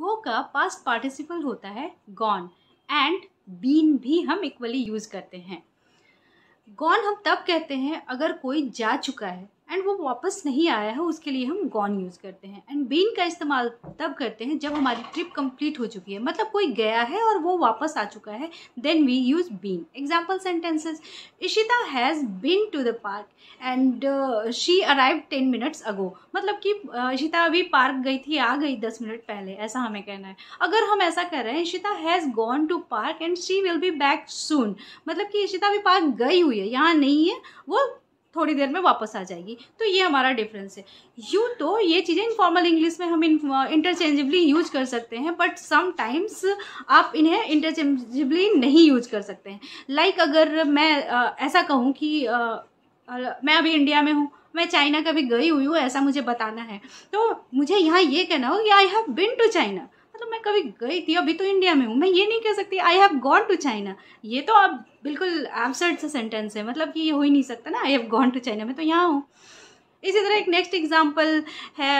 गो का past participle होता है गॉन एंड बीन भी हम इक्वली यूज़ करते हैं गॉन हम तब कहते हैं अगर कोई जा चुका है एंड वो वापस नहीं आया है उसके लिए हम गॉन यूज़ करते हैं एंड बीन का इस्तेमाल तब करते हैं जब हमारी ट्रिप कंप्लीट हो चुकी है मतलब कोई गया है और वो वापस आ चुका है then we use been example sentences Ishita has been to the park and she arrive ten minutes ago मतलब कि इशिता uh, अभी पार्क गई थी आ गई दस मिनट पहले ऐसा हमें कहना है अगर हम ऐसा कर रहे हैं Ishita has gone to park and she will be back soon मतलब कि इशिता अभी पार्क गई हुई है यहाँ नहीं है वो थोड़ी देर में वापस आ जाएगी तो ये हमारा डिफरेंस है यू तो ये चीज़ें इनफॉर्मल इंग्लिश में हम इंटरचेंजेबली यूज कर सकते हैं बट समाइम्स आप इन्हें इंटरचेंजेबली नहीं यूज कर सकते हैं लाइक like अगर मैं आ, ऐसा कहूँ कि मैं अभी इंडिया में हूँ मैं चाइना कभी गई हुई हूँ ऐसा मुझे बताना है तो मुझे यहाँ ये कहना हो कि I have been to China मतलब मैं कभी गई थी अभी तो इंडिया में हूँ मैं ये नहीं कह सकती I have gone to China ये तो अब बिल्कुल एबसर्ड सा सेंटेंस है मतलब कि ये हो ही नहीं सकता ना I have gone to China मैं तो यहाँ हूँ इसी तरह एक नेक्स्ट एग्जाम्पल है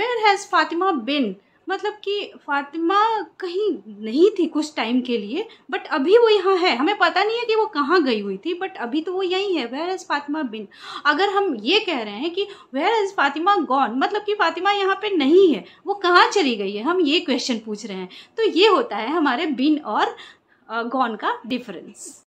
वेयर हैज़ फातिमा बिन मतलब कि फातिमा कहीं नहीं थी कुछ टाइम के लिए बट अभी वो यहाँ है हमें पता नहीं है कि वो कहाँ गई हुई थी बट अभी तो वो यही है वेयर इज़ फातिमा बिन अगर हम ये कह रहे हैं कि वेयर इज़ फातिमा गॉन मतलब कि फातिमा यहाँ पे नहीं है वो कहाँ चली गई है हम ये क्वेश्चन पूछ रहे हैं तो ये होता है हमारे बिन और गॉन का डिफरेंस